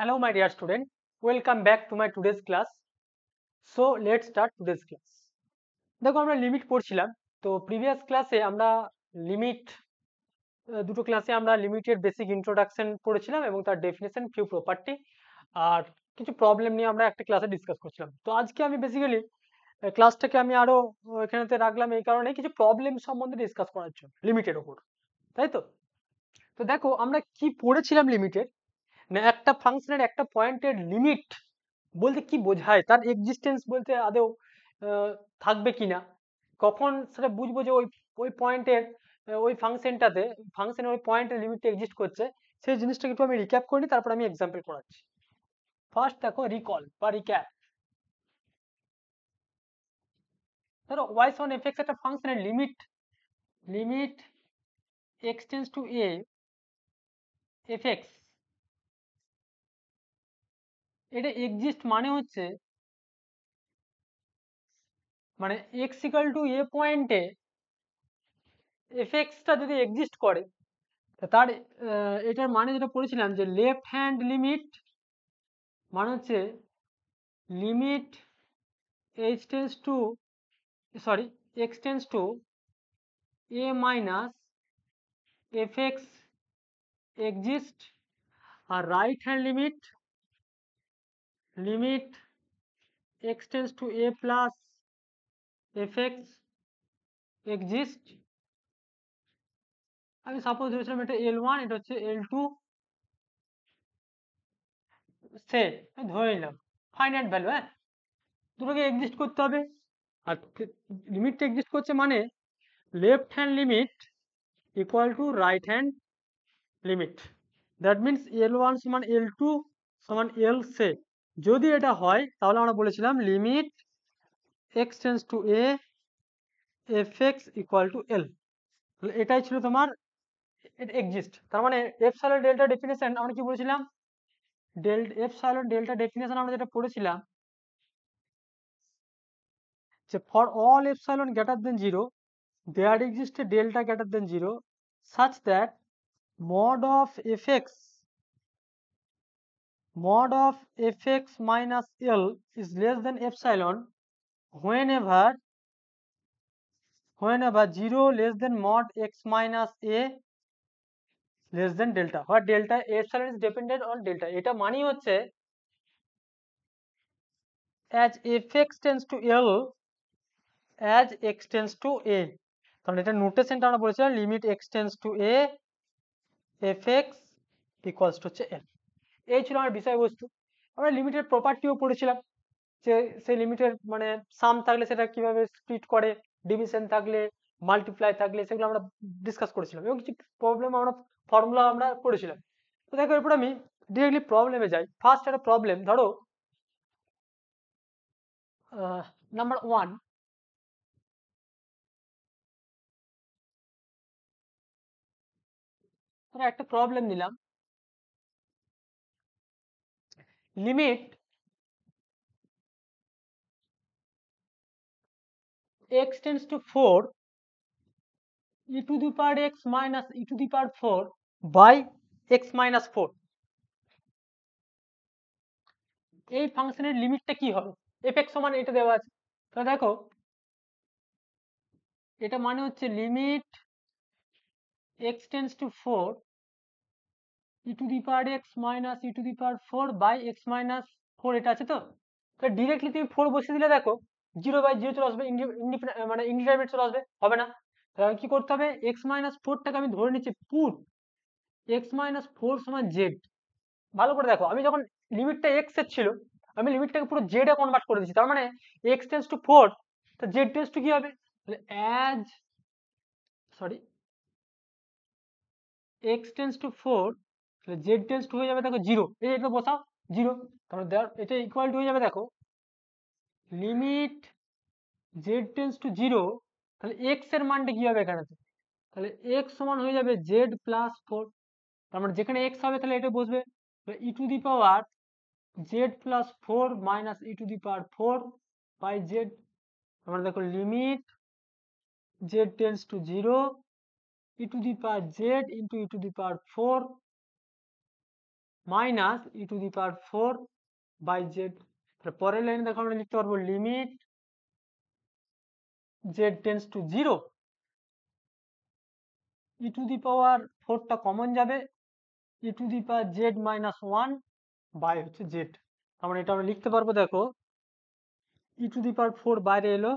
hello my dear student welcome back to my today's class so let's start today's class দেখো আমরা limit পড়ছিলাম তো previous ক্লাসে আমরা লিমিট দুটো ক্লাসে আমরা লিমিটের বেসিক ইন্ট্রোডাকশন পড়েছিলাম এবং তার ডেফিনেশন ফিউ প্রপার্টি আর কিছু প্রবলেম নিয়ে আমরা একটা ক্লাসে ডিসকাস করছিলাম তো আজকে আমি বেসিক্যালি ক্লাসটাকে আমি আরো এখানেতে রাখলাম এই কারণে কিছু প্রবলেম সম্বন্ধে ডিসকাস করার জন্য লিমিটের ওপর তাই তো তো দেখো আমরা কি পড়েছিলাম লিমিটের না মানে একটা ফাংশনের একটা পয়েন্টের লিমিট বলতে কি বোঝায় তার এক্সিস্টেন্স বলতে আদেও থাকবে কিনা কখন সেটা বুঝবো যে ওই ওই পয়েন্টের ওই ফাংশনটাতে ফাংশনের ওই পয়েন্টের লিমিটে এক্সিস্ট করছে সেই জিনিসটাকে একটু আমি রিক্যাপ করি তারপর আমি এক্সাম্পল করাচ্ছি ফার্স্ট দেখো রিকল বা রিক্যাপ ধরো ওয়াইস অন এফ একটা ফাংশনের limit limit x tends to a f x এটা এক্সিস্ট মানে হচ্ছে মানে এক্স টু এ পয়েন্টে এফ এক্সটা যদি এক্সিস্ট করে তার এটার মানে যেটা পড়েছিলাম যে লেফট হ্যান্ড লিমিট মানে হচ্ছে limit x tends to sorry x tends to a minus f x exist আর right hand limit limit x tends to a plus fx exist আমি সাপোজ ধরেছিলাম এটা এল ওয়ান এটা হচ্ছে এল টু সেট ধরে নিলাম ফাইনাইট ভ্যালু হ্যাঁ দুটোকে এক্সিস্ট করতে হবে আর লিমিটটা এক্সিস্ট করছে মানে left hand limit equal to right hand limit that means l one সমান এল টু সমান এল সেট যদি এটা হয় তাহলে আমরা বলেছিলাম limit x tends to a f x equal to l তাহলে এটাই ছিল তোমার এক্সিস্ট তার মানে এফ সালের ডেল্টা ডেফিনেশন আমরা কি বলেছিলাম ডেল এফ সালের ডেল্টা ডেফিনেশন আমরা যেটা পড়েছিলাম যে for all f epsilon greater than zero there exist delta greater than zero such that mod of fx mod of fx minus L is less than epsilon whenever whenever 0 less than mod x minus a less than delta what delta epsilon is dependent on delta eta mani hoche as fx tends to L as x tends to a কারণ এটা নোটেশনটা আমরা বলেছিলাম limit x tends to a fx equals to হচ্ছে L এই ছিল আমার বিষয়বস্তু আমরা লিমিটের প্রপার্টিও পড়েছিলাম যে সেই লিমিটের মানে সাম থাকলে সেটা কিভাবে স্প্লিট করে ডিভিশন থাকলে মাল্টিপ্লাই থাকলে সেগুলো আমরা ডিসকাস করেছিলাম এবং কিছু প্রবলেম আমরা ফর্মুলা আমরা করেছিলাম তো দেখো এরপর আমি ডিরেক্টলি প্রবলেমে যাই ফার্স্ট একটা প্রবলেম ধরো নাম্বার ওয়ান একটা প্রবলেম নিলাম limit x tends to 4 e to the power x minus e to the power 4 by x minus 4 এই ফাংশনের লিমিটটা কি হবে এফ এক্স সমান এটা দেওয়া আছে তো দেখো এটা মানে হচ্ছে limit x tends to four e to the power x minus e to the power 4 by x minus 4 এটা আছে তো তো ডিরেক্টলি তুমি 4 বসিয়ে দিলে দেখো 0 বাই 0 চলে আসবে মানে ইনডিটারমিনেট চলে আসবে হবে না তাহলে কি করতে হবে x মাইনাস 4 টাকে আমি ধরে নিচ্ছি পুট x মাইনাস 4 সমান z ভালো করে দেখো আমি যখন লিমিটটা x এর ছিল আমি লিমিটটাকে পুরো z এ কনভার্ট করে দিয়েছি তার মানে x টেন্ডস টু 4 তো z টেন্ডস টু কি হবে তাহলে as sorry x tends to 4 তাহলে z টেন্স টু হয়ে যাবে দেখো জিরো এই এটা বসাও জিরো তাহলে এটা ইকুয়াল টু হয়ে যাবে দেখো limit z tends to zero তাহলে x এর মানটা কি হবে এখানে তাহলে এক্স সমান হয়ে যাবে z 4 তার মানে যেখানে এক্স হবে তাহলে এটা বসবে e to the power z plus four minus e to the power four by z তার মানে দেখো limit z tends to zero e to the power z into e to the power four minus e to the power four by z পরের লাইনে দেখো আমরা লিখতে পারবো limit z tends to zero e to the power ফোরটা common যাবে e to the power z minus one by হচ্ছে Z মানে আমরা এটা আমরা লিখতে পারবো দেখো ই টু দি পাওয়ার ফোর বাইরে এলো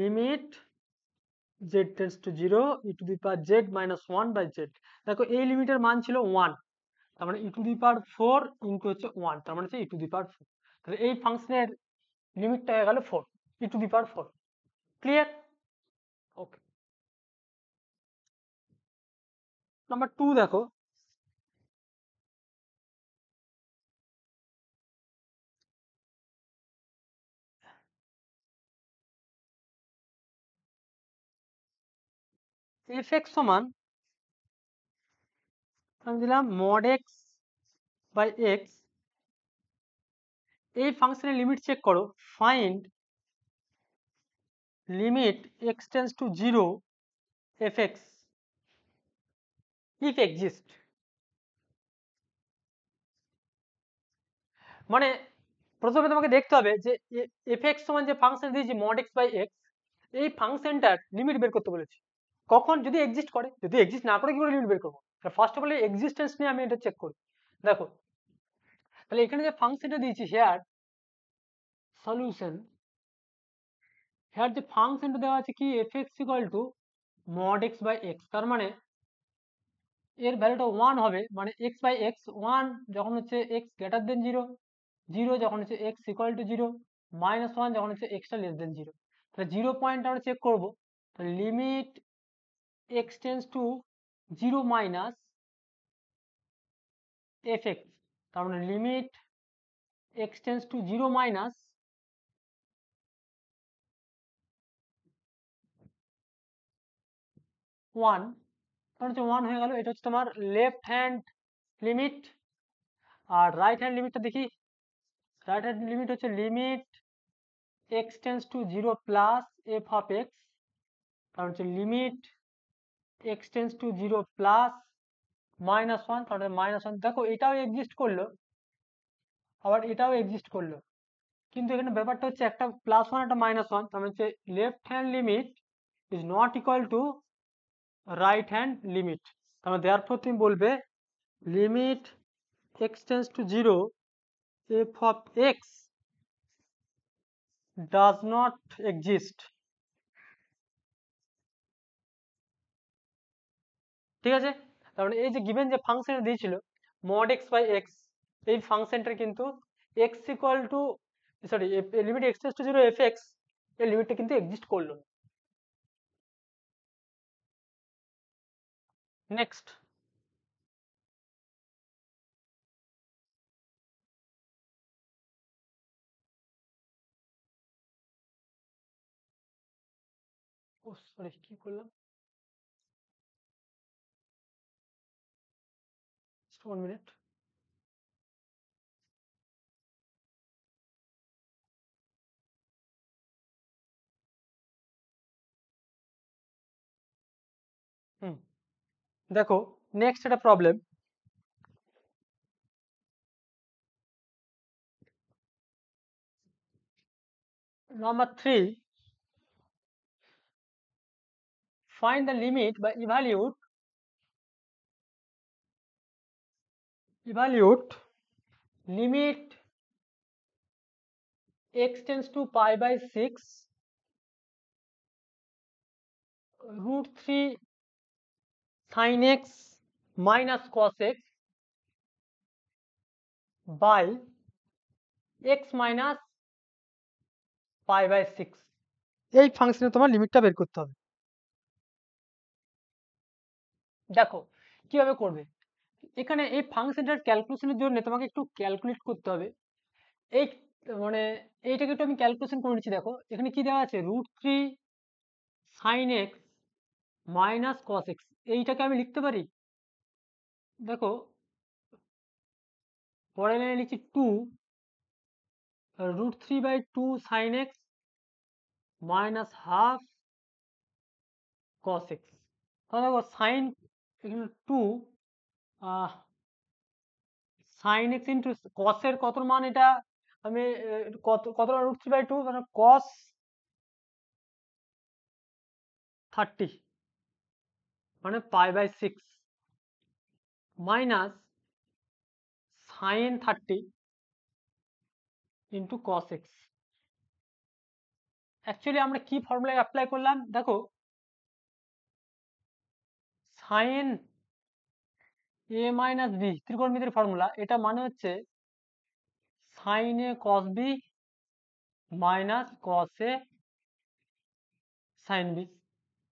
limit z tends to 0 e to the power z minus 1 by z দেখো এই লিমিটের মান ছিল 1 তার মানে e to the power 4 into হচ্ছে 1 তার মানে হচ্ছে e to the power 4 তাহলে এই ফাংশনের লিমিটটা হয়ে গেল 4 e to the power 4 clear okay number 2 দেখো এফ এক্স সমান আমি দিলাম মড এক্স বাই এক্স এই ফাংশনের লিমিট চেক করো find limit x tends to zero f x if exist মানে প্রথমে তোমাকে দেখতে হবে যে এফ এক্স সমান যে ফাংশন দিয়েছি মড এক্স বাই এক্স এই ফাংশনটার লিমিট বের করতে বলেছি কখন যদি এক্সিস্ট করে যদি এক্সিস্ট না করে কি করে লিমিট বের করবো ফার্স্ট অফ অল এক্সিস্টেন্স নিয়ে আমি এটা চেক করি দেখো তাহলে এখানে যে ফাংশনটা দিয়েছি হেয়ার সলিউশন হেয়ার যে ফাংশনটা দেওয়া আছে কি f x equal to mod x by x তার মানে এর ভ্যালুটা ওয়ান হবে মানে এক্স বাই এক্স ওয়ান যখন হচ্ছে x greater than zero zero যখন হচ্ছে x equal to zero minus one যখন হচ্ছে এক্সটা লেস দেন জিরো তাহলে জিরো পয়েন্ট আমরা চেক করবো limit x tends to 0 minus x x তার মানে limit x tends to 0 minus one মানে হচ্ছে ওয়ান হয়ে গেল এটা হচ্ছে তোমার লেফট হ্যান্ড লিমিট আর রাইট হ্যান্ড লিমিটটা দেখি রাইট হ্যান্ড লিমিট হচ্ছে limit x tends to zero plus f of x কারণ মানে হচ্ছে limit x to zero plus minus one তাহলে মাইনাস ওয়ান দেখো এটাও এক্সিস্ট করলো আবার এটাও এক্সিস্ট করলো কিন্তু এখানে ব্যাপারটা হচ্ছে একটা প্লাস ওয়ান একটা মাইনাস ওয়ান তার হচ্ছে left hand limit is not equal to right hand limit তার মানে দেওয়ার পর মানে তুমি বলবে limit x to zero f of x does not exist ঠিক আছে তাহলে এই যে গিভেন যে ফাংশনটা দিয়েছিল মড এক্স বাই এক্স এই ফাংশনটা কিন্তু x equal to sorry limit x to zero f x এই লিমিটটা কিন্তু এক্সিস্ট করল নেক্সট সরি কি করলাম Just one minute. হুম দেখো next problem. number 3 find the limit by evaluate evaluate limit x tends to pi by 6 root 3 sin x minus cos x by x minus pi by 6 এই ফাংশনে তোমার লিমিটটা বের করতে হবে দেখো কিভাবে করবে এখানে এই ফাংশনটার ক্যালকুলেশনের জন্য তোমাকে একটু ক্যালকুলেট করতে হবে এই মানে এইটাকে একটু আমি ক্যালকুলেশন করে নিচ্ছি দেখো এখানে কি দেওয়া আছে root three sine x minus cos x এইটাকে আমি লিখতে পারি দেখো পরের লাইনে লিখছি two root three by two sine x minus half cos x তাহলে দেখো sine two sine x into কসের কত মান এটা আমি কত কত রুট থ্রি বাই টু মানে কস থার্টি মানে pi by six minus sine thirty into cos x actually আমরা কি ফর্মুলায় অ্যাপ্লাই করলাম দেখো সাইন এ মাইনাস বি ত্রিকোণমিতির ফর্মুলা এটা মানে হচ্ছে sine a cos b minus cos a sine b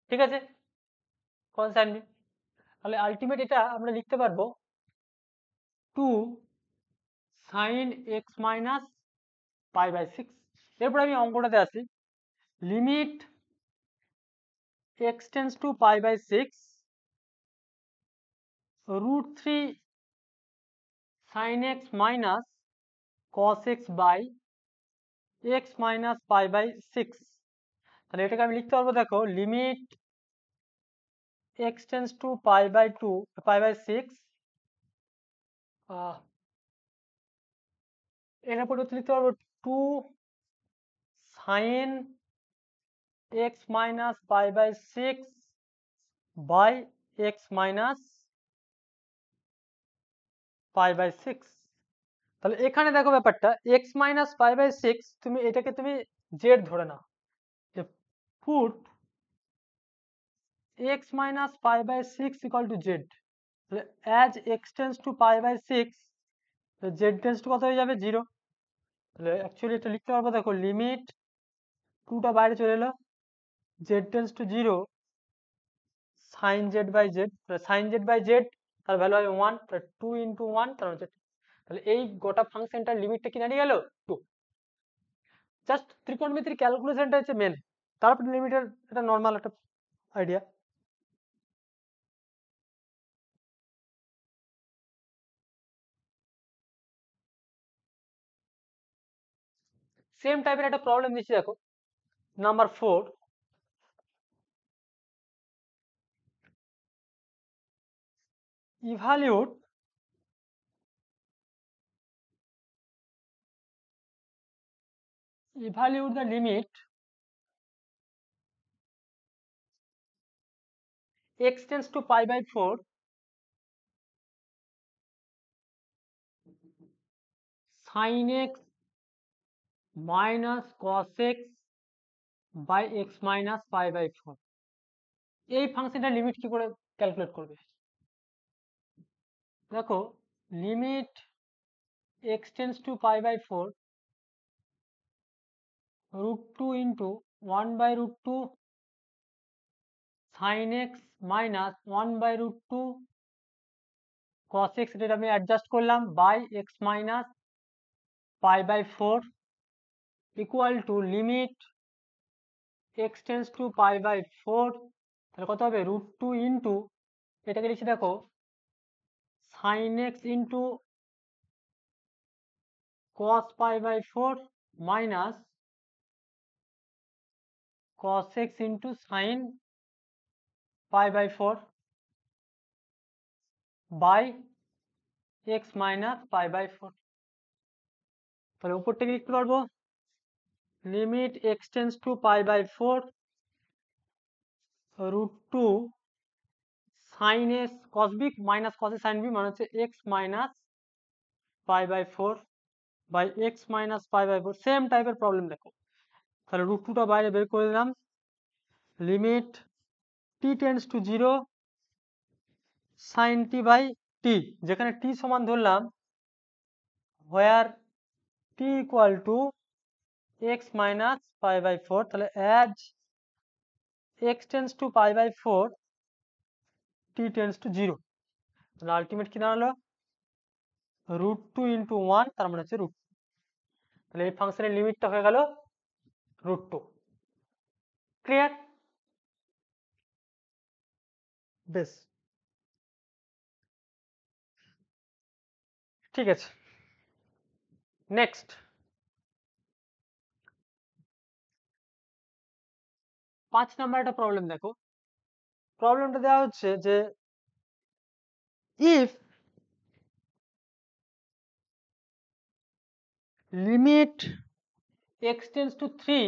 ঠিক আছে কস সাইন বি তাহলে আলটিমেট এটা আমরা লিখতে পারবো two sine x minus pi by six এরপরে আমি অঙ্কটাতে আসি limit x tends to pi by six root 3 sin x minus cos x by x minus pi by 6 তাহলে এটাকে আমি লিখতে পারবো দেখো limit x tends to pi by 2 pi by 6 এর পরিবর্তে লিখতে পারবো 2 sin x minus pi by 6 by x minus pi by six তাহলে এখানে দেখো ব্যাপারটা x minus pi by six তুমি এটাকে তুমি জেড ধরে নাও put x minus pi by six equal to z তাহলে as x tends to pi by six z tends to কত হয়ে যাবে জিরো তাহলে অ্যাকচুয়ালি এটা লিখতে পারবো দেখো লিমিট টুটা বাইরে চলে এলো z tends to zero sine z by z sine z by z তার ভ্যালু হবে ওয়ান তাহলে টু ইন্টু ওয়ান তার হচ্ছে তাহলে এই গোটা ফাংশনটার লিমিটটা কি দাঁড়িয়ে গেল টু জাস্ট ত্রিকোণমিতির ক্যালকুলেশনটা হচ্ছে মেন তারপর লিমিটের এটা নর্মাল একটা আইডিয়া সেম টাইপের একটা প্রবলেম দিচ্ছি দেখো number four evaluate evaluate the limit x tends to pi by 4 sin x minus cos x by x minus pi by 4 এই ফাংশনটা লিমিট কি করে ক্যালকুলেট করবে দেখো limit x tends to pi by four root two into one by root two sine x minus one by root two cos x রেট আমি adjust করলাম by x minus pi by four equal to limit x tends to pi by four তাহলে কত হবে root two into এটাকে লিখছি দেখো sine x into cos pi by four minus cos x into sine pi by four by x minus pi by four তাহলে উপর থেকে লিখতে পারবো limit x tends to pi by four root two sine a কসবিক minus কসে sine b মানে হচ্ছে x minus pi by four by x minus pi by four same টাইপের প্রবলেম দেখো তাহলে রুট টুটা বাইরে বের করে দিলাম limit t tends to zero sine t by t যেখানে টি সমান ধরলাম where t equal to x minus pi by four তাহলে as x tends to pi by four t tends to zero তাহলে আলটিমেট কি দাঁড়ালো root two into one তার মানে হচ্ছে রুট তাহলে এই ফাংশনের লিমিটটা হয়ে গেল রুট টু ক্লিয়ার বেস ঠিক আছে নেক্সট পাঁচ নাম্বার একটা প্রবলেম দেখো প্রবলেমটা দেওয়া হচ্ছে যে if limit x tends to 3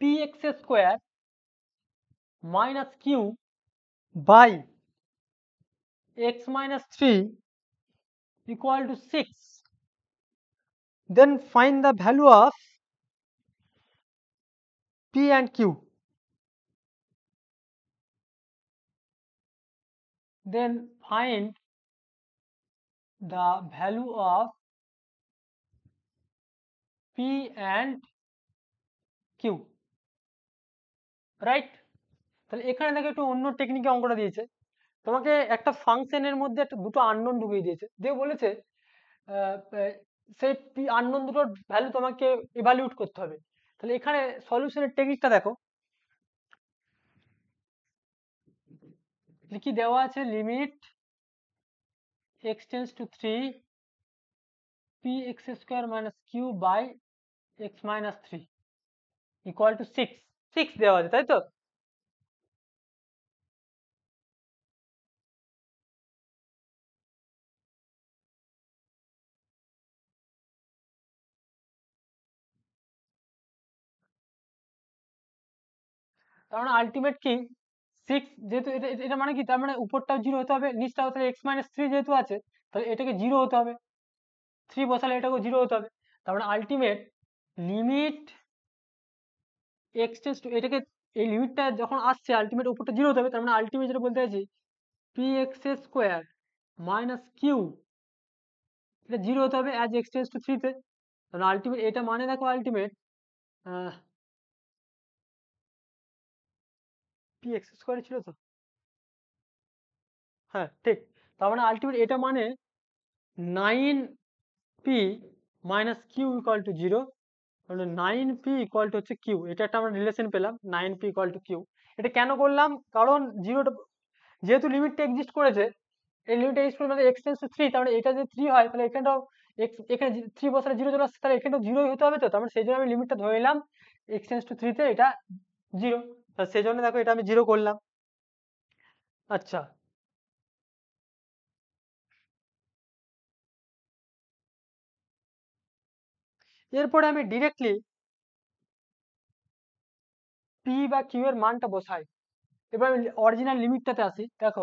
px square minus q by x minus 3 equal to 6 then find the value of p and q then find the value of P and Q right তাহলে এখানে দেখো একটু অন্য টেকনিকে অঙ্কটা দিয়েছে তোমাকে একটা ফাংশনের মধ্যে একটা দুটো আননোন ঢুকিয়ে দিয়েছে দিয়ে বলেছে সেই আননোন দুটোর ভ্যালু তোমাকে ইভালুয়েট করতে হবে তাহলে এখানে সলিউশনের টেকনিকটা দেখো কি দেওয়া আছে limit x tends to three p x square minus q by x minus three equal to six six দেওয়া আছে তাই তো কারণ আলটিমেট কি six যেহেতু এটা এটা মানে কি তার মানে উপরটাও zero হতে হবে নিচটাও তাহলে x minus three যেহেতু আছে তাহলে এটাকে zero হতে হবে three বসালে এটাকেও zero হতে হবে তার মানে ultimate limit x tends to এটাকে এই limit টা যখন আসছে ultimate উপরটা zero হতে হবে তার মানে ultimate যেটা বলতে চাইছি p x square minus q এটা zero হতে হবে as x tends to three তে তাহলে ultimate এটা মানে দেখো ultimate আহ পি এক্স স্কোয়ারে ছিল তো হ্যাঁ ঠিক তার মানে আলটিমেট এটা মানে nine p minus q equal to zero nine p equal to হচ্ছে কিউ এটা একটা আমরা রিলেশন পেলাম nine p equal to q এটা কেন করলাম কারণ জিরোটা যেহেতু লিমিটটা এক্সিস্ট করেছে এই লিমিটটা এক্সিস্ট করে মানে টু থ্রি তার মানে এটা যদি থ্রি হয় তাহলে এখানটাও এখানে থ্রি বসে জিরো চলে আসছে তাহলে এখানটাও জিরোই হতে হবে তো তার মানে সেই জন্য আমি লিমিটটা ধরে নিলাম এক্সটেন্স টু থ্রিতে এটা জিরো তা সেজন্য দেখো এটা আমি জিরো করলাম আচ্ছা এরপরে আমি ডিরেক্টলি পি বা কিউ এর মানটা বসাই এবার আমি অরিজিনাল লিমিটটাতে আসি দেখো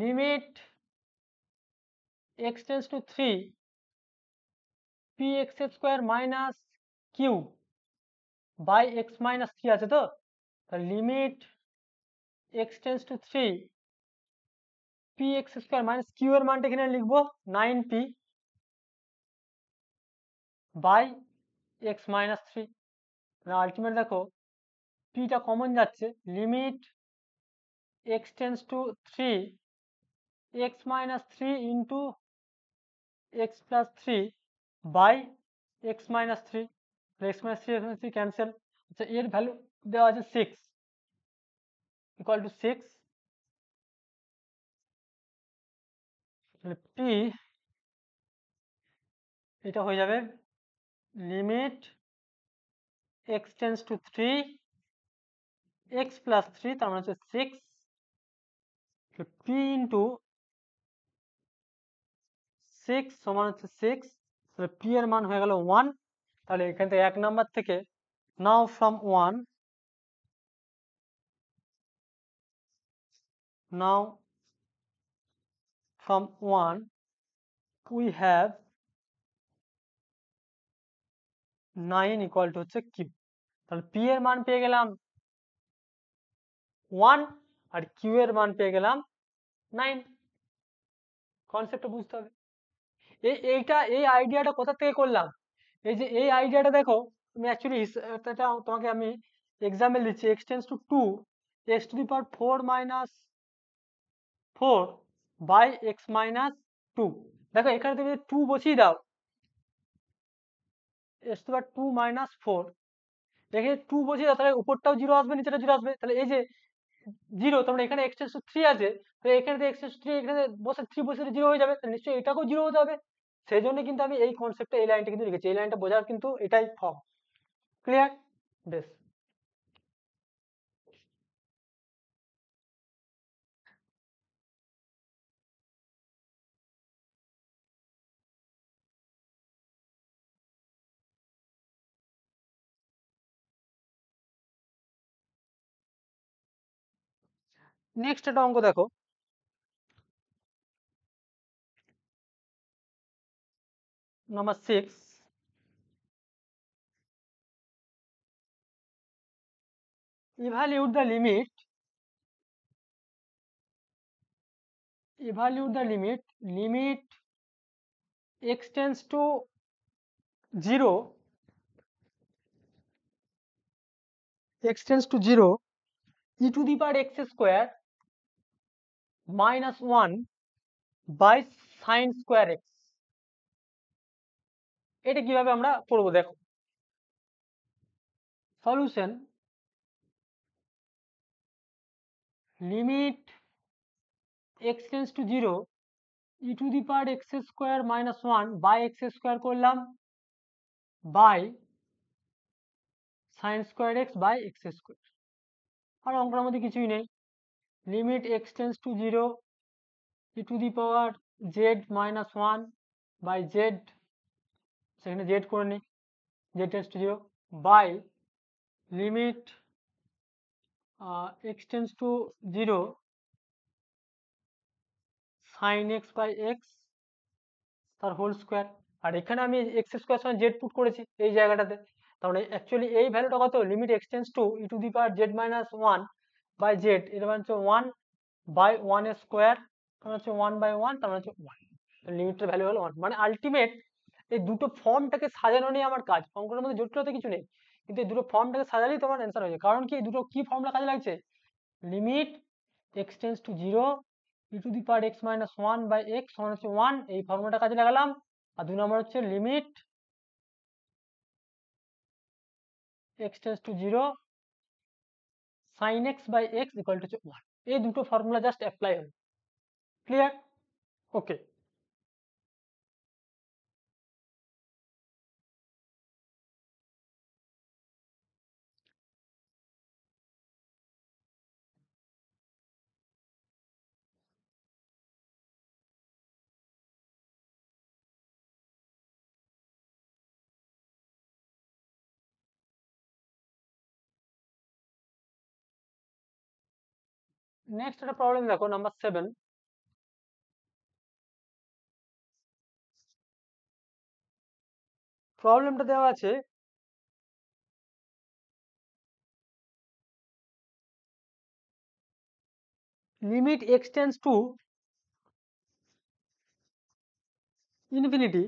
limit x tends to three p x square minus q by x minus three আছে তো limit x tends to three p x square minus q এর মানটা এখানে লিখবো nine p by x minus three মানে আলটিমেট দেখো পিটা common যাচ্ছে limit x tends to three x minus three into x plus three by x minus three x minus three cancel আচ্ছা এর ভ্যালু দেওয়া আছে six equal to six p এটা হয়ে যাবে limit x to three x plus three তার মানে হচ্ছে সিক্স পি ইন্টু সিক্স সমান হচ্ছে সিক্স তাহলে পি এর মান হয়ে গেল ওয়ান তাহলে এখান থেকে এক নাম্বার থেকে now from one now from one we have nine equal to হচ্ছে কিউ তাহলে পি এর মান পেয়ে গেলাম ওয়ান আর কিউ এর মান পেয়ে গেলাম নাইন কনসেপ্ট বুঝতে হবে এইটা এই আইডিয়াটা কোথা থেকে করলাম এই যে এই আইডিয়াটা দেখো তুমি অ্যাকচুয়ালি এটা তোমাকে আমি এক্সাম্পল দিচ্ছি x tends to two x to the power four minus four by x minus two দেখো এখানে তুমি টু বসিয়ে দাও x to power two minus four এখানে টু বসিয়ে দাও তাহলে উপরটাও জিরো আসবে নিচেটা জিরো আসবে তাহলে এই যে জিরো তোমরা এখানে এক্স টেন্স টু থ্রি আছে তাহলে এখানে এক্স টেন্স থ্রি এখানে বসে থ্রি বসে জিরো হয়ে যাবে তাহলে নিশ্চয়ই এটাকেও জিরো হতে হবে সেই জন্য কিন্তু আমি এই কনসেপ্টে এই লাইনটা কিন্তু লিখেছি এই লাইনটা বোঝার কিন্তু এটাই ফর্ম ক্লিয়ার বেশ নেক্সট একটা অঙ্ক দেখো number 6 evaluate the limit evaluate the limit limit extends to 0 extends to 0 e to the power x square minus 1 by sine square x এটা কিভাবে আমরা করব দেখো solution limit x tends to zero e to the power x square minus one by x square করলাম by sine square x by x square আর অঙ্কের মধ্যে কিছুই নেই limit x tends to zero e to the power z minus one by z সেখানে z করে নিই z tends to zero by limit x tends to zero sine x by x তার whole square আর এখানে আমি x square সঙ্গে z put করেছি এই জায়গাটাতে তাহলে মানে অ্যাকচুয়ালি এই ভ্যালুটা কত limit x tends to e to the power z minus one by z এটা মানে হচ্ছে ওয়ান বাই ওয়ান স্কোয়ার তার মানে হচ্ছে ওয়ান বাই ওয়ান তার মানে হচ্ছে ওয়ান লিমিটের ভ্যালু হলো ওয়ান মানে আলটিমেট এই দুটো ফর্মটাকে সাজানো নিয়ে আমার কাজ অঙ্কটার মধ্যে জটিলতা কিছু নেই কিন্তু এই দুটো ফর্মটাকে সাজালেই তোমার অ্যান্সার হয়ে যায় কারণ কি এই দুটো কি ফর্মটা কাজে লাগছে limit x tends to zero e to the part x minus one by x সমান হচ্ছে ওয়ান এই ফর্মুলাটা কাজে লাগালাম আর দু নম্বর হচ্ছে limit x tends to zero sine x by x equal to হচ্ছে ওয়ান এই দুটো ফর্মুলা জাস্ট অ্যাপ্লাই হলো ক্লিয়ার ওকে নেক্সট একটা প্রবলেম দেখো নাম্বার সেভেন প্রবলেমটা দেওয়া আছে limit x tends to infinity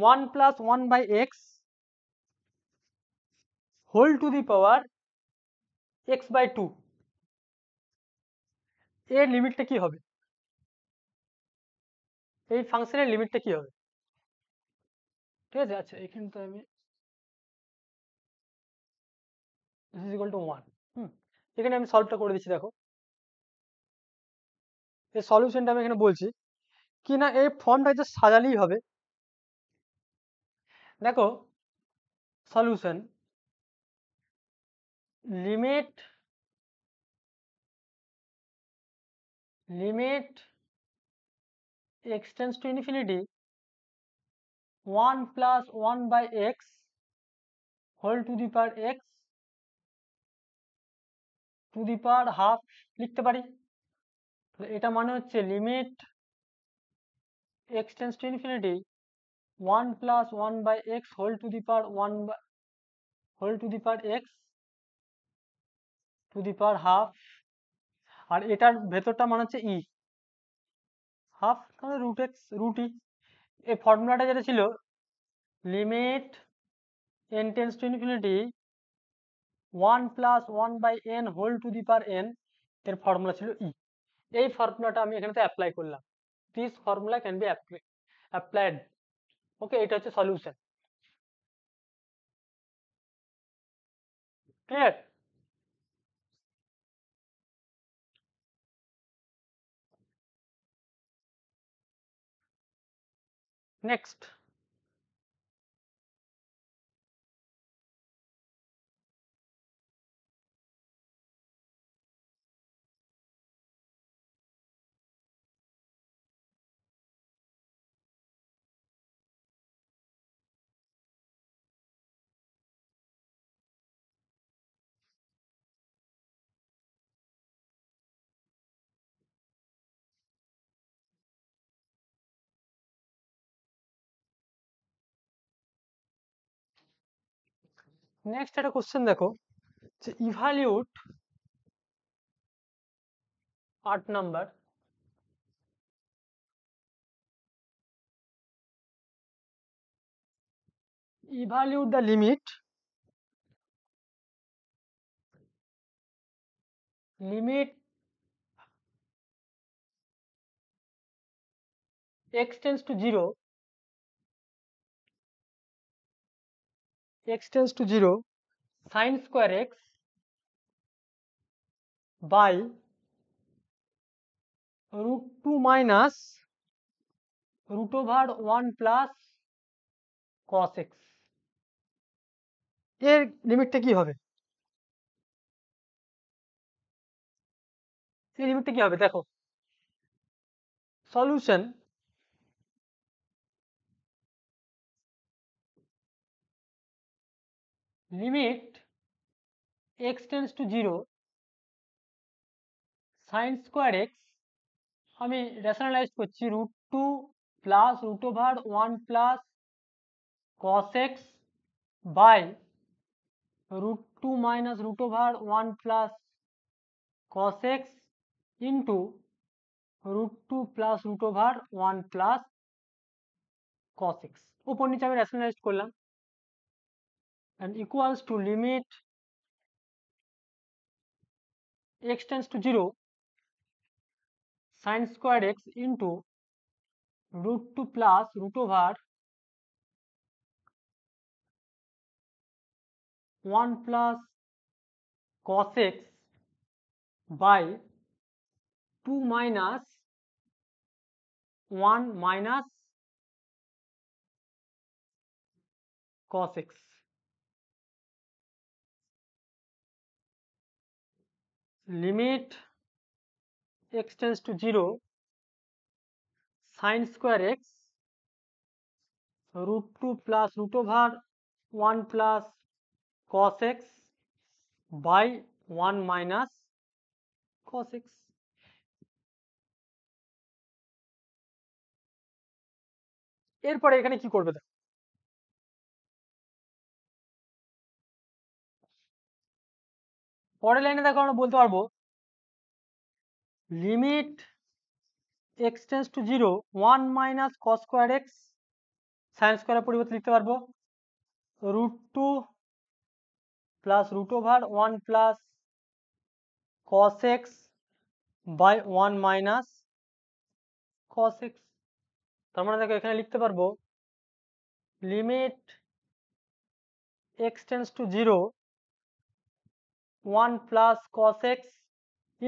one plus one by x whole to the power x by two এর লিমিটটা কি হবে এই ফাংশনের লিমিটটা কি হবে ঠিক আছে আচ্ছা তো আমি এখানে আমি সলভটা করে দিচ্ছি দেখো এই সলিউশনটা আমি এখানে বলছি কি না এই ফর্মটা জাস্ট সাজালেই হবে দেখো solution limit limit x tends to infinity 1 plus 1 by x whole to the power x to the power half লিখতে পারি তাহলে এটা মানে হচ্ছে limit x tends to infinity 1 plus 1 by x whole to the power 1 by whole to the power x to the power half আর এটার ভেতরটা মানে হচ্ছে ই হাফ তাহলে রুট এক্স রুট ই এই ফর্মুলাটা যেটা ছিল limit n tends to infinity one plus one by n whole to the power n এর ফর্মুলা ছিল ই e. এই ফর্মুলাটা আমি এখানে অ্যাপ্লাই করলাম this formula can be applied okay এটা হচ্ছে সলিউশন ক্লিয়ার Next নেক্সট একটা কোশ্চেন দেখো যে ইভালিউট আট number evaluate the limit limit x tends to 0 x tends to 0 sine square x by root 2 minus root over 1 plus cos x এর লিমিটটা কি হবে এই লিমিটটা কি হবে দেখো সলিউশন লিমিট x tends to 0 sin square x আমি রেশনালাইজ করছি root two plus root over one plus cos x by root two minus root over one plus cos x into root two plus root over one plus cos x উপর নিচে আমি rationalise করলাম and equals to limit x tends to 0 sine squared x into root 2 plus root over 1 plus cos x by 2 minus 1 minus cos x. Limit x tends to zero sine square x root two plus root over one plus cos x by one minus cos x এরপরে এখানে কি করবে দেখো পরের লাইনে দেখো আমরা বলতে পারবো limit x tends to zero one minus cos square x sine স্কোয়ারের পরিবর্তে লিখতে পারবো root two plus root over one plus cos x by one minus cos x তার মানে দেখো এখানে লিখতে পারবো limit x tends to zero one plus cos x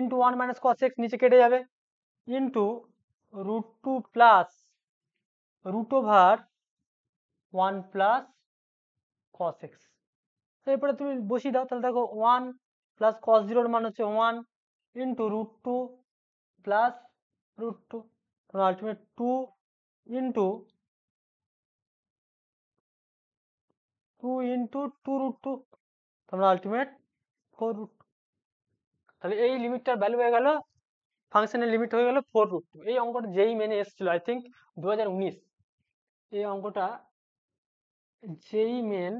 into one minus cos x नीचे कटे जाए into root two plus root over one plus cos x तो ये तुम बस दाओ तो वन प्लस कस जिरोर मान हम one into root two plus root two ultimate two into two into two root two तो आल्टिमेट ফোর রুট তাহলে এই লিমিটটার ভ্যালু হয়ে গেল ফাংশনের লিমিট হয়ে গেল ফোর রুট টু এই অঙ্কটা যেই মেনে এসেছিল আই থিঙ্ক দু এই অঙ্কটা যেই মেন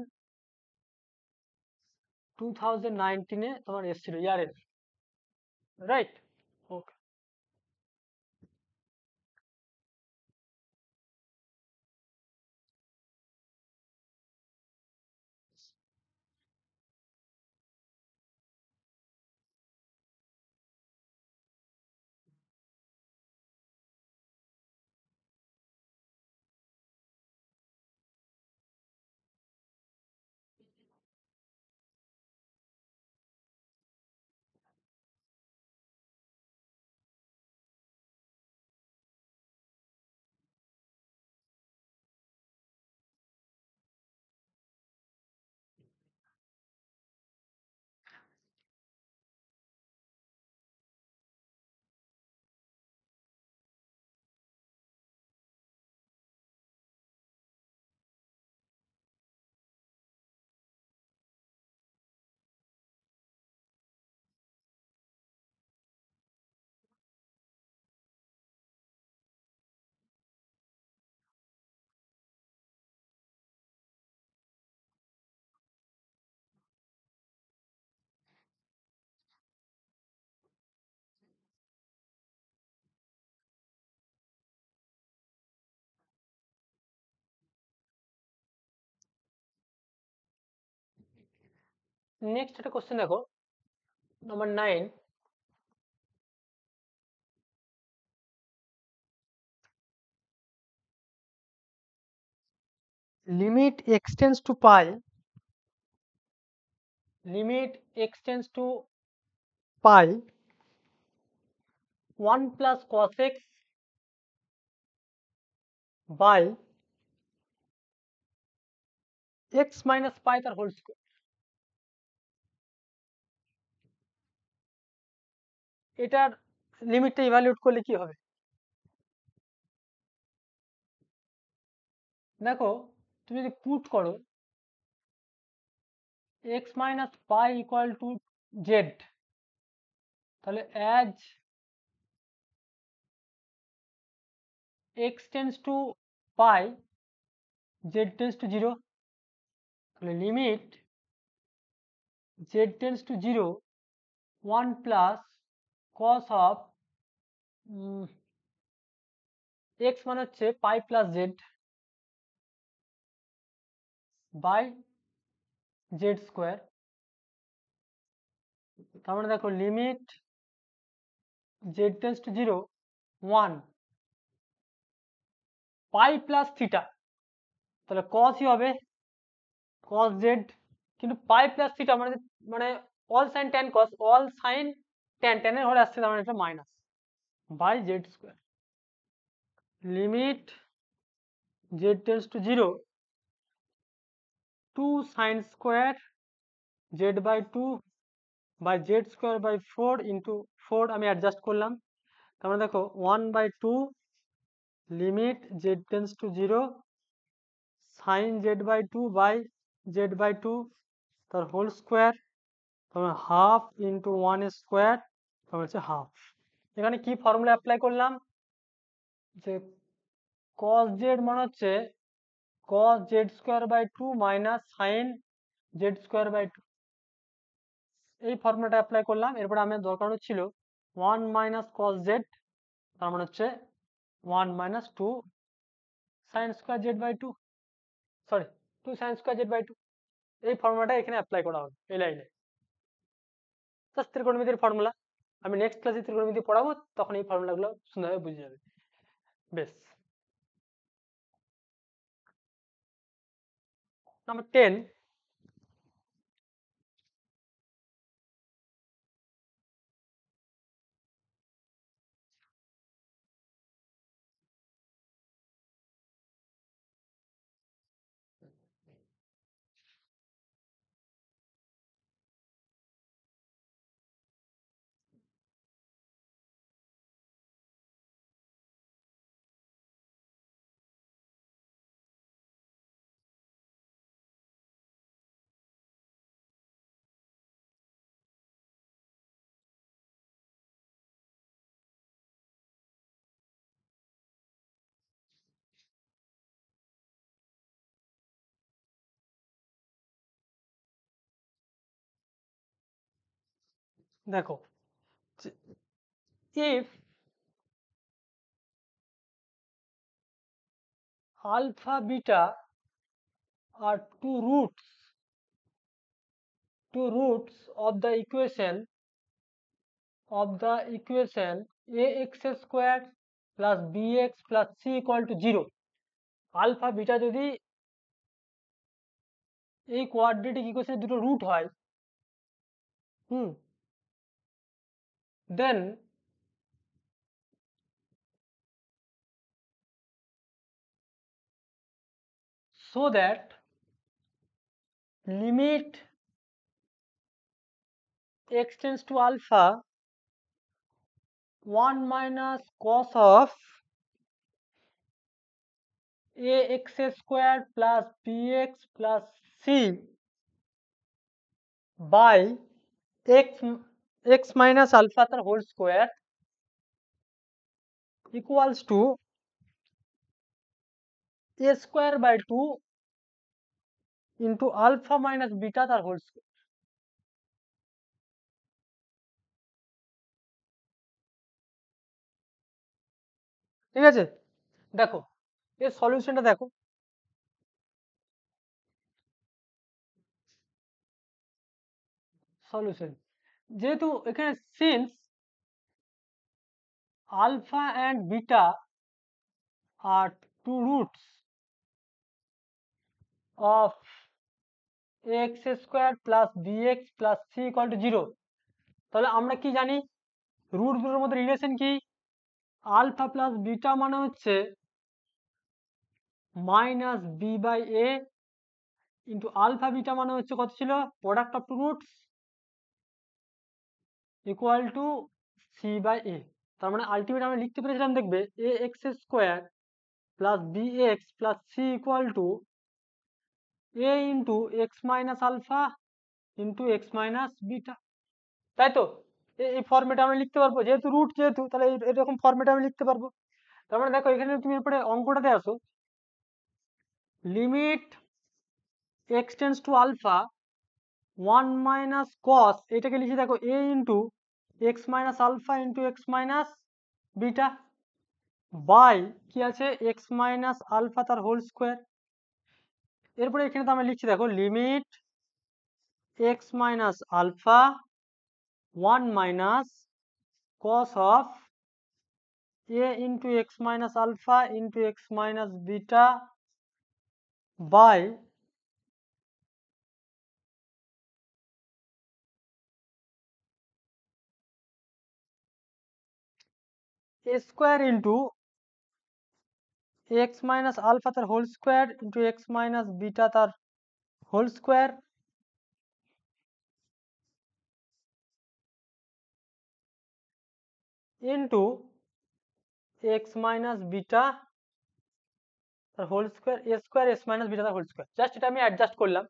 টু থাউজেন্ড নাইনটিনে তোমার এসেছিল ইয়ারের রাইট নেক্সট একটা কোশ্চেন দেখো number nine limit extends to pi limit extends to pi 1 plus cos x by x minus pi the whole square এটার লিমিটটা ইভালুয়েট করলে কি হবে দেখো তুমি যদি পুট করো x minus pi equal to z তাহলে as x tends to pi z tends to zero তাহলে limit z tends to zero one plus cos of x মানে হচ্ছে pi plus z by z square তার মানে দেখো limit z tends to zero one pi plus theta তাহলে কসই হবে কস Z কিন্তু পাই প্লাস থিটা মানে মানে all sine tan cos all sine tan ট্যানের ঘরে আসছে আমার মানে এটা minus by z square limit z tends to zero two sine square z by two by z square by four into four আমি adjust করলাম তারপরে মানে দেখো one by two limit z tends to zero sine z by two by z by two whole whole স্কোয়ার মানে half into one square হয়েছে half এখানে কি ফর্মুলা অ্যাপ্লাই করলাম যে cos z মানে হচ্ছে cos জেড স্কোয়ার বাই 2 মাইনাস sin জেড স্কোয়ার বাই 2 এই ফর্মুলাটা অ্যাপ্লাই করলাম এরপর আমার দরকার হচ্ছিল 1 cos z তার মানে হচ্ছে 1 মাইনাস 2 sin square z by 2 sorry 2 sin square z by 2 এই ফর্মুলাটা এখানে অ্যাপ্লাই করা হবে এই লাইনে ত্রিকোণমিতির ফর্মুলা আমি নেক্সট ক্লাসে ত্রিকোণমিতি পড়াবো তখন এই ফর্মুলাগুলো সুন্দরভাবে বুঝে যাবে বেশ নাম্বার টেন देखो if alpha beta are two roots two roots of the equation of the equation a x square plus b x plus c equal to zero alpha beta जदि कोअर्डिनेटिक इक्वेशन दो root है then so that limit x tends to alpha 1 minus cos of a x square plus b x plus c by x x minus alpha तर whole square equals to a square by two into alpha minus beta तर whole square ठीक है देखो ये solution देखो solution যেহেতু এখানে since alpha and beta are two roots of x square plus b x plus c equal to zero তাহলে আমরা কি জানি রুটগুলোর মধ্যে রিলেশন কি আলফা প্লাস বিটা মানে হচ্ছে minus b by a into alpha beta মানে হচ্ছে কত ছিল product of two roots equal to c by a তার মানে আলটিমেট আমরা লিখতে পেরেছিলাম দেখবে a x square plus b x plus c equal to a into x minus alpha into x minus beta তাই তো এই ফর্মেটে আমরা লিখতে পারবো যেহেতু রুট যেহেতু তাহলে এরকম ফর্মেটে আমি লিখতে পারবো তার মানে দেখো এখানে তুমি এরপরে অঙ্কটাতে আসো limit x to alpha one minus cos এটাকে লিখে দেখো a into x minus alpha into x minus beta by কি আছে এক্স মাইনাস আলফা তার হোল স্কোয়ার এরপরে এখানে তো আমরা লিখছি দেখো limit x minus alpha one minus cos of a into x minus alpha into x minus beta by square into x minus alpha তার whole square into x minus beta তার whole square into x minus beta তার whole square a square s minus beta তার whole square just এটা আমি adjust করলাম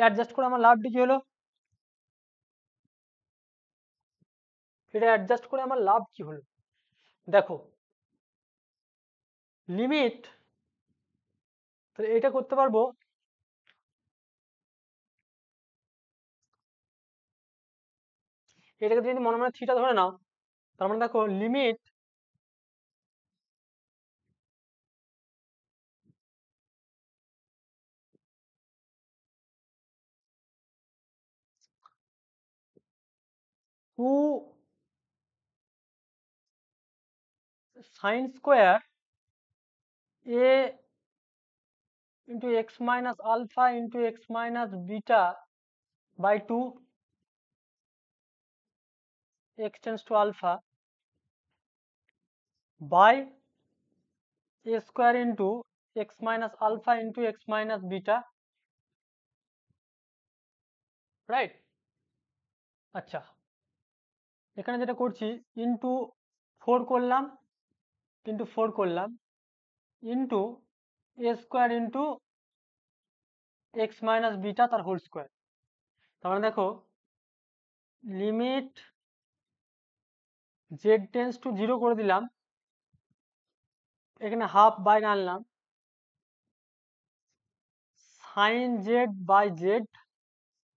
adjust করে আমার লাভটি কি হলো এটা অ্যাডজাস্ট করে আমার লাভ কি হলো দেখো লিমিট তাহলে এটা করতে পারবো এটাকে যদি মনে মনে থিটা ধরে নাও তার মানে দেখো limit two sine square a into x minus alpha into x minus beta by two x tends to alpha by a square into x minus alpha into x minus beta right আচ্ছা এখানে যেটা করছি into four করলাম কিন্তু four করলাম into a square into x minus beta তার whole square তারপরে দেখো limit z tends to zero করে দিলাম এখানে হাফ বাই আনলাম সাইন জেড বাই জেড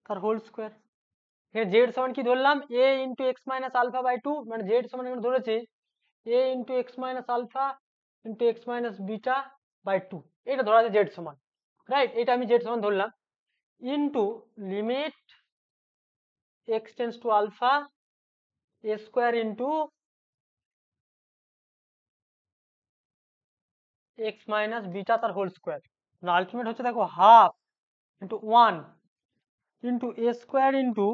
তার হোল স্কোয়ার এখানে জেড সমান কি ধরলাম a into x minus alpha by two মানে জেড সমান এখানে ধরেছি a into x minus alpha into x minus beta by two এটা ধরা যায় জেড সমান রাইট এটা আমি জেড সমান ধরলাম into limit x tends to alpha a square into x minus beta তার হোল স্কোয়ার আলটিমেট হচ্ছে দেখো half into one into a square into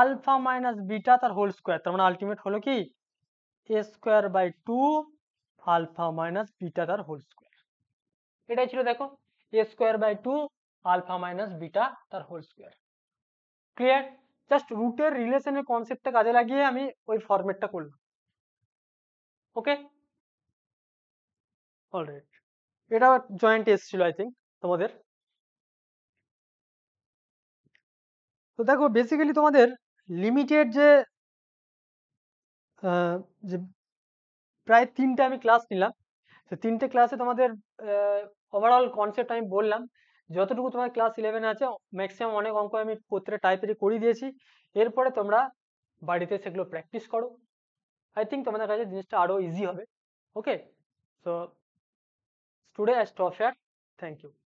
alpha minus beta তার হোল স্কোয়ার তার মানে আলটিমেট হলো কি a square by two alpha minus beta তার whole square এটাই ছিল দেখো a square by two alpha minus beta তার হোল স্কোয়ার ক্লিয়ার জাস্ট রুটের রিলেশনের কনসেপ্টটা কাজে লাগিয়ে আমি ওই ফরম্যাটটা করলাম ওকে অলরাইট এটা জয়েন্ট এসেছিল আই থিঙ্ক তোমাদের তো দেখো বেসিক্যালি তোমাদের লিমিটেড যে যে প্রায় তিনটে আমি ক্লাস নিলাম তো তিনটে ক্লাসে তোমাদের ওভারঅল কনসেপ্ট আমি বললাম যতটুকু তোমার ক্লাস ইলেভেনে আছে ম্যাক্সিমাম অনেক অঙ্ক আমি পত্রে টাইপেরি করিয়ে দিয়েছি এরপরে তোমরা বাড়িতে সেগুলো প্র্যাকটিস করো আই থিঙ্ক তোমাদের কাছে জিনিসটা আরও ইজি হবে okay so today I stop thank you